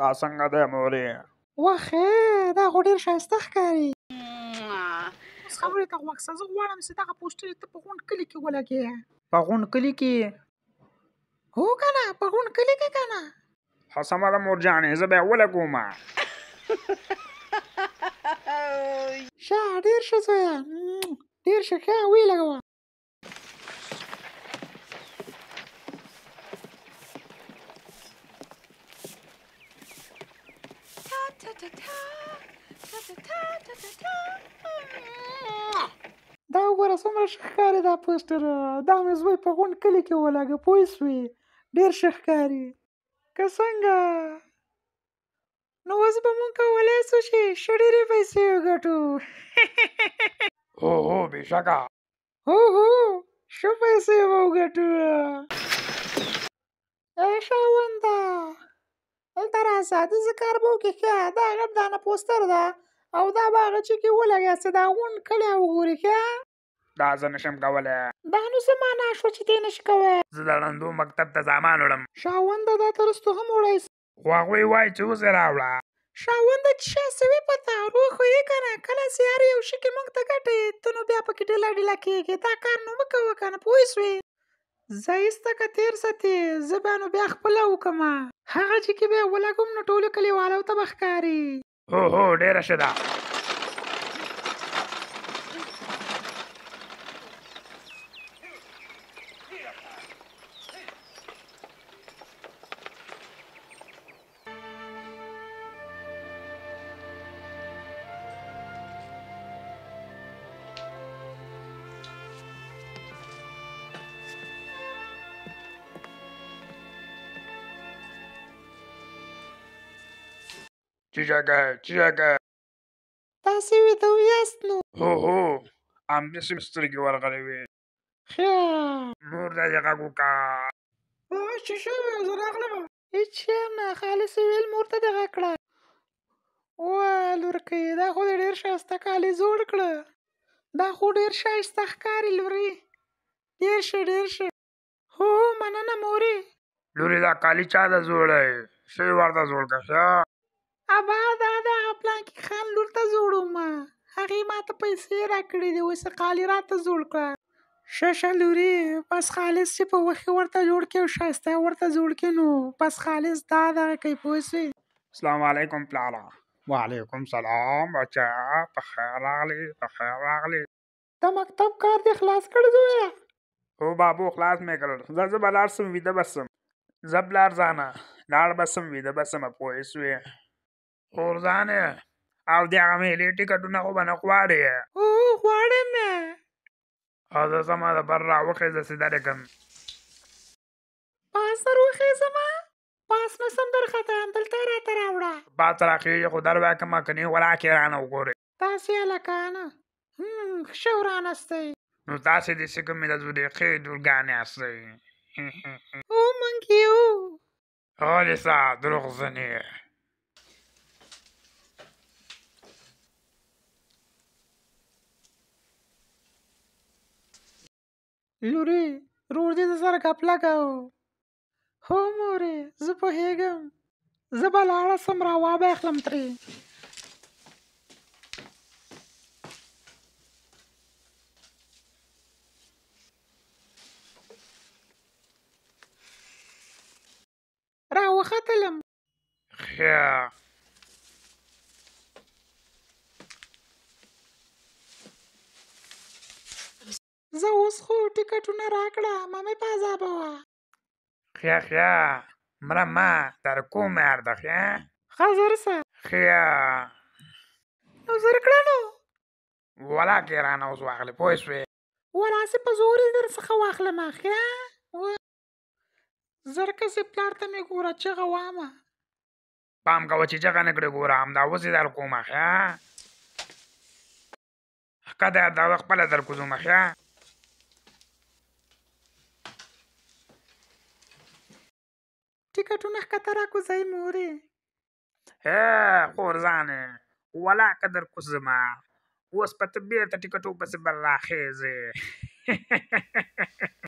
دا څنګه دی مورې وخې دا خو ډېر ښایسته ښکاري اوس خبرې ته غوږ سه زه غواړم چې دغه پوسټر ته په غون کلي کې ولګې په غون کلي کې هو که نه په غون کلي کې که نه ښه سمه ده مور جانې زه بیا ولګوم ښه ډېر ښه زویه ډېر ښه ښه ویې لګوه دا وګوره څومره ښه ښکاري دا پوسټر دا مې زوی په غونډ کلي کې ولاږه پوه سوې ډېر ښه ښکاري که څنګه نو اوس به مونږ کولی سو چې ښه ډېرې پیسې وګټو هو هو بېشکه هو هو ښه پیسې به وګټو ای خاونده ساده زه کاربو کې ښه دا غټ دانه پوستر ده او دا به هغه چې کې ولګیا څه دا غون کړی وګورې ښه دا زه نشم کولی دا نو څه معنا شوه چې دی نشي کوی زه د ړندو مکتب ته سامان وړم شاونده دا ترستو هم وړی خو هغوی وایي چې اوس یې راوړه شاونده چې شا سوي په تارو خو یې که نه کله سیار یو شي کې موږ ته ګټې ته نو بیا پکې ډله ډله کېږي دا کار نو مه کوه که نه پوه شوې زه ایسته که تیر ستي زه بیا نو بیا خپله وکمه هغه چې کې بیا ولګوم نو ټولو کلیوالو ته به ښکاري هو هو ډېره ښه ده Чичагай, Чичагай. تاسې ویده یاست نو هو هو همداسې مې سترګې ورغلې وې ښه نور داسې غږ وکړه هو چې شوې زه راغلم هېڅ شی نه خالصې ویل مور ته دغه کړه وه لورکۍ دا خو دې ډېر ښایسته کالي جوړ کړه دا خو ډېر ښایسته ښکاري لورې ډېر ښه ډېر ښه هو مننه مورې لورې دا کالي چا ده جوړی ښه یې ورته جوړ کړه ښه ابا دا د پلانکي خان لور ته زوړومه هغې ما ته پیسې راکړې دي اوس خالي راته زوړ کړه شه شه لورې بس خالص چې په وخت ورته جوړ کې او شایسته ورته جوړ کې نو بس خالص دا دغه کوي پوه سوې السلام علیکم پلاړه وعلیکم سلام بچه په خیر راغلې په خیر راغلې ته مکتب کار دې خلاص کړی زویه هو بابو خلاص مې کړل زه زه به لاړ سم ویده بسم زه بلار ځانه لاړ بسم ویده بسم پوه سوې غورځانې او د هغه مهلې ټیکټونه خو به نه غواړې هو غواړم او زه سمه د بر را وخېځه سیدارې کم پاس در وخېځم پاس نه سم درخته همدلته راته راوړه پاس راخېږي خو در واکمه که نه ولاکې رانه وګورې تاسې هلکانه ښه ورانه استئ نو تاسې د سې کومې د زورېخې دورګانې استئ او موږ یو هو د سا دروغ زنې لورې ورور دې سره کپله کوو هو مورې زه پوهېږم زه به لاړه سم راوابه اخلم ترې راوختلم ښه زه اوس خو ټیکټونه راکړه مه مې په عذابوه خیا خیا مرما تر کومه ارده خیا خزر سه خیا نو زر کړه نو ولا کې رانه اوس واخلې پوه شوې ولا سه په زور در څخه واخلم خیا زرکه سه پلار ته مې ګوره چغه وامه پام کوه چې چغه نه کړې ګوره همدا اوس یې در کومه خیا که دا خپله در کوزومه خیا ټکټونه ښکته راکوزوي مورې ای غورځانې ولاکه در کوزمه اوس به ته بېرته ټکټو پسې برراخېږې